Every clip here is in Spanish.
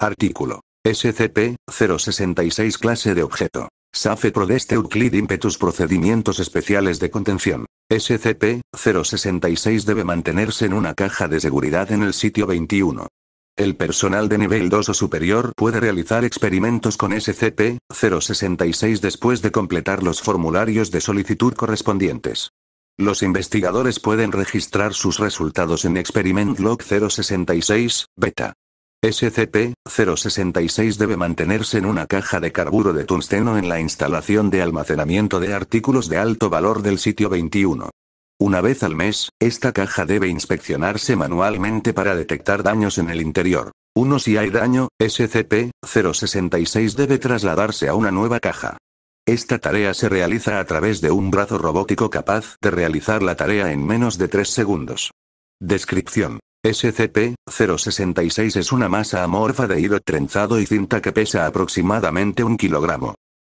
Artículo. SCP-066 Clase de objeto. SAFE Prodest Euclid Impetus Procedimientos especiales de contención. SCP-066 debe mantenerse en una caja de seguridad en el sitio 21. El personal de nivel 2 o superior puede realizar experimentos con SCP-066 después de completar los formularios de solicitud correspondientes. Los investigadores pueden registrar sus resultados en Experiment Log 066, Beta. SCP-066 debe mantenerse en una caja de carburo de tungsteno en la instalación de almacenamiento de artículos de alto valor del sitio 21. Una vez al mes, esta caja debe inspeccionarse manualmente para detectar daños en el interior. 1. Si hay daño, SCP-066 debe trasladarse a una nueva caja. Esta tarea se realiza a través de un brazo robótico capaz de realizar la tarea en menos de 3 segundos. Descripción. SCP-066 es una masa amorfa de hilo trenzado y cinta que pesa aproximadamente un kilogramo.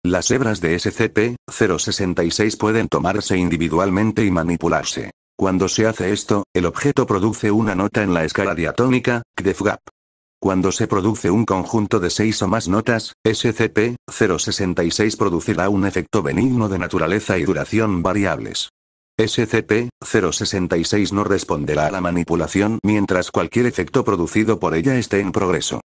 Las hebras de SCP-066 pueden tomarse individualmente y manipularse. Cuando se hace esto, el objeto produce una nota en la escala diatónica, CDFGAP. Cuando se produce un conjunto de seis o más notas, SCP-066 producirá un efecto benigno de naturaleza y duración variables. SCP-066 no responderá a la manipulación mientras cualquier efecto producido por ella esté en progreso.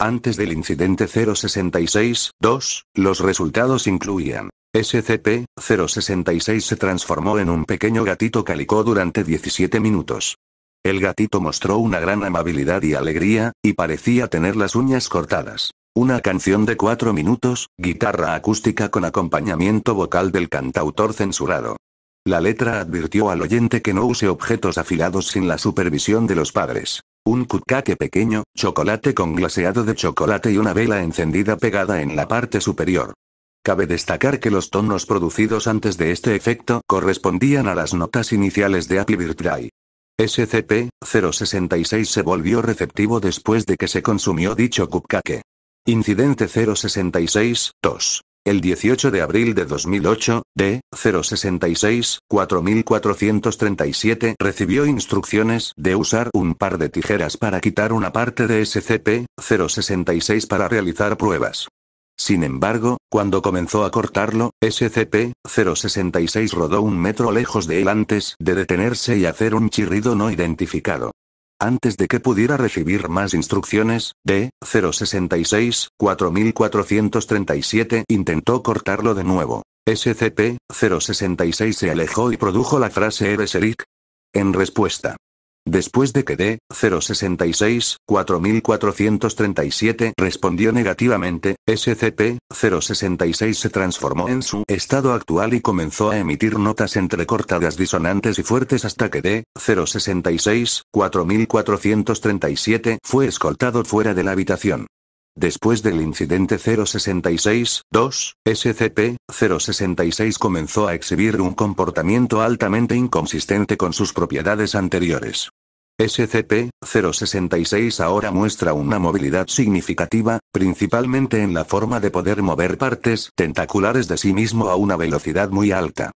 Antes del incidente 066-2, los resultados incluían. SCP-066 se transformó en un pequeño gatito calicó durante 17 minutos. El gatito mostró una gran amabilidad y alegría, y parecía tener las uñas cortadas. Una canción de 4 minutos, guitarra acústica con acompañamiento vocal del cantautor censurado. La letra advirtió al oyente que no use objetos afilados sin la supervisión de los padres. Un cupcake pequeño, chocolate con glaseado de chocolate y una vela encendida pegada en la parte superior. Cabe destacar que los tonos producidos antes de este efecto correspondían a las notas iniciales de Apple Birthday. SCP-066 se volvió receptivo después de que se consumió dicho cupcake. Incidente 066-2. El 18 de abril de 2008, D. 066 4437 recibió instrucciones de usar un par de tijeras para quitar una parte de SCP-066 para realizar pruebas. Sin embargo, cuando comenzó a cortarlo, SCP-066 rodó un metro lejos de él antes de detenerse y hacer un chirrido no identificado. Antes de que pudiera recibir más instrucciones, D-066-4437 intentó cortarlo de nuevo. SCP-066 se alejó y produjo la frase "Eric". En respuesta, Después de que D, 066, 4437 respondió negativamente, SCP-066 se transformó en su estado actual y comenzó a emitir notas entrecortadas disonantes y fuertes hasta que D, 066, 4437 fue escoltado fuera de la habitación. Después del incidente 066-2, SCP-066 comenzó a exhibir un comportamiento altamente inconsistente con sus propiedades anteriores. SCP-066 ahora muestra una movilidad significativa, principalmente en la forma de poder mover partes tentaculares de sí mismo a una velocidad muy alta.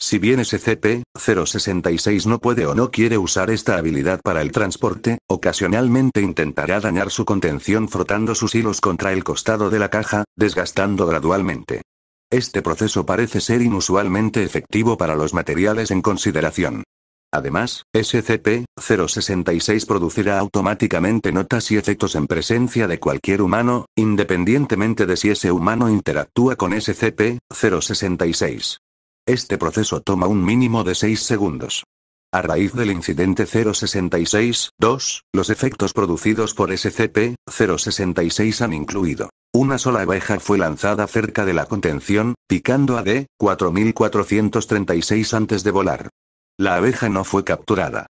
Si bien SCP-066 no puede o no quiere usar esta habilidad para el transporte, ocasionalmente intentará dañar su contención frotando sus hilos contra el costado de la caja, desgastando gradualmente. Este proceso parece ser inusualmente efectivo para los materiales en consideración. Además, SCP-066 producirá automáticamente notas y efectos en presencia de cualquier humano, independientemente de si ese humano interactúa con SCP-066. Este proceso toma un mínimo de 6 segundos. A raíz del incidente 066-2, los efectos producidos por SCP-066 han incluido. Una sola abeja fue lanzada cerca de la contención, picando a D-4436 antes de volar. La abeja no fue capturada.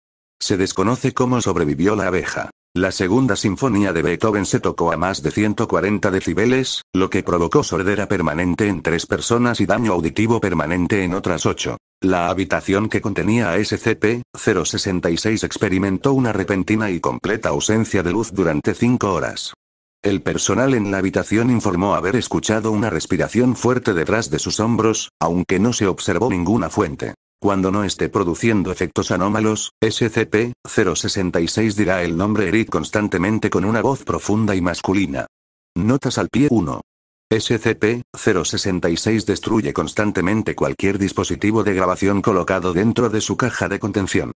Se desconoce cómo sobrevivió la abeja. La segunda sinfonía de Beethoven se tocó a más de 140 decibeles, lo que provocó sordera permanente en tres personas y daño auditivo permanente en otras ocho. La habitación que contenía a SCP-066 experimentó una repentina y completa ausencia de luz durante cinco horas. El personal en la habitación informó haber escuchado una respiración fuerte detrás de sus hombros, aunque no se observó ninguna fuente. Cuando no esté produciendo efectos anómalos, SCP-066 dirá el nombre Erid constantemente con una voz profunda y masculina. Notas al pie 1. SCP-066 destruye constantemente cualquier dispositivo de grabación colocado dentro de su caja de contención.